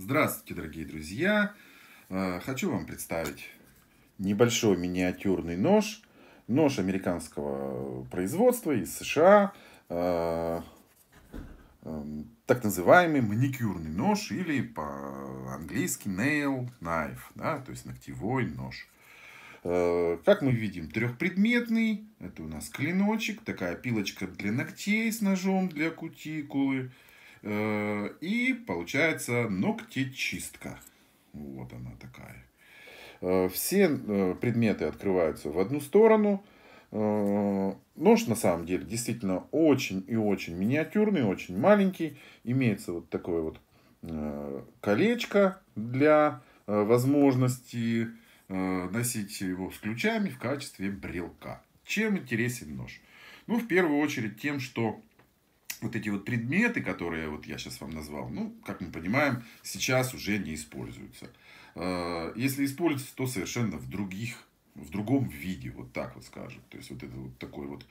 Здравствуйте, дорогие друзья! Э, хочу вам представить небольшой миниатюрный нож. Нож американского производства из США. Э, эм, так называемый маникюрный нож или по-английски nail knife, да, то есть ногтевой нож. Э, как мы видим, трехпредметный. Это у нас клиночек, такая пилочка для ногтей с ножом для кутикулы. Э, и получается ногтечистка. Вот она такая. Э, все э, предметы открываются в одну сторону. Нож на самом деле действительно очень и очень миниатюрный, очень маленький. Имеется вот такое вот колечко для возможности носить его с ключами в качестве брелка. Чем интересен нож? Ну, в первую очередь тем, что вот эти вот предметы, которые вот я сейчас вам назвал, ну, как мы понимаем, сейчас уже не используются. Э, если используются, то совершенно в других, в другом виде, вот так вот скажем. То есть, вот это вот такой вот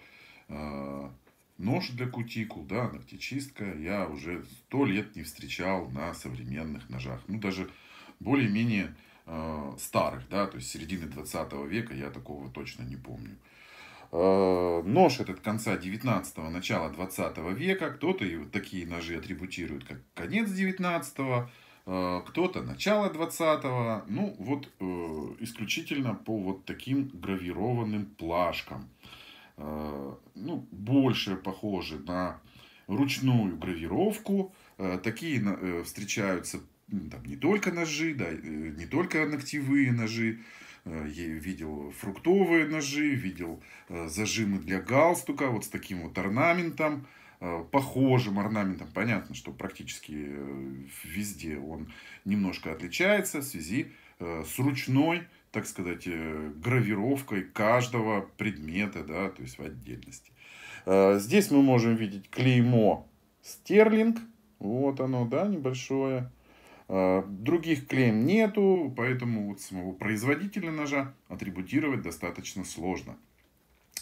э, нож для кутикул, да, ногтечистка, я уже сто лет не встречал на современных ножах. Ну, даже более-менее э, старых, да, то есть середины 20 века я такого точно не помню. Э, нож этот конца 19-го, начала 20 века, кто-то и такие ножи атрибутирует, как конец 19-го, э, кто-то начало 20-го, ну вот э, исключительно по вот таким гравированным плашкам. Ну, больше похожи на ручную гравировку. Такие встречаются там, не только ножи, да, не только ногтевые ножи, Э, видел фруктовые ножи, видел э, зажимы для галстука вот с таким вот орнаментом, э, похожим орнаментом. Понятно, что практически везде он немножко отличается в связи с ручной, так сказать, гравировкой каждого предмета, да, то есть в отдельности. Здесь мы можем видеть клеймо Стерлинг. Вот оно, да, небольшое. А, других клейм нету, поэтому вот самого производителя ножа атрибутировать достаточно сложно.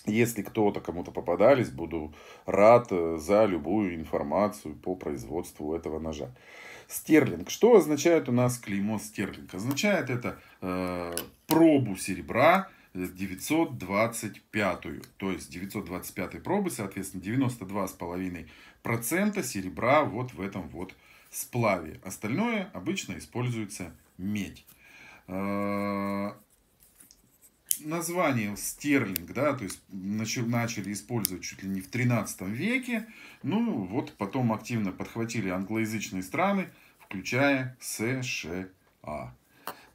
Если кто-то кому-то попадались, буду рад э, за любую информацию по производству этого ножа. Стерлинг. Что означает у нас клеймо стерлинг? Означает это э, пробу серебра 925. То есть 925 пробы, соответственно, 92,5% серебра вот в этом вот э, сплаве. Остальное обычно используется медь. Э, название стерлинг, да, то есть начали использовать чуть ли не в 13 веке. Ну, вот потом активно подхватили англоязычные страны, включая США.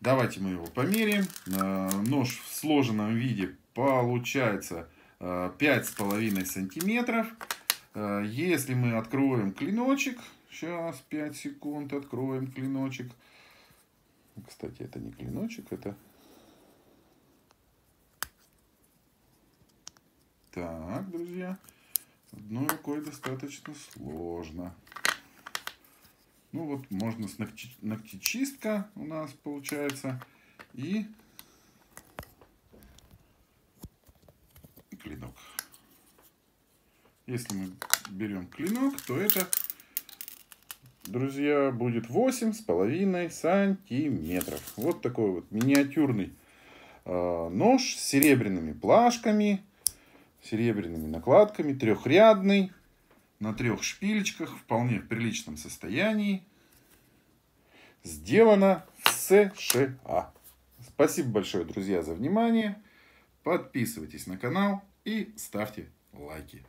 Давайте мы его померим. Э, нож в сложенном виде получается 5,5 э, сантиметров. Если мы откроем клиночек, Сейчас, 5 секунд, откроем клиночек. Кстати, это не клиночек, это... Так, друзья, одной рукой достаточно сложно. Ну вот можно с ногти... ногтечистка у нас получается. И клинок. Если мы берем клинок, то это друзья, будет 8,5 сантиметров. Вот такой вот миниатюрный а, нож с серебряными плашками, серебряными накладками, трехрядный, на трех шпилечках, вполне в приличном состоянии. Сделано в США. Спасибо большое, друзья, за внимание. Подписывайтесь на канал и ставьте лайки.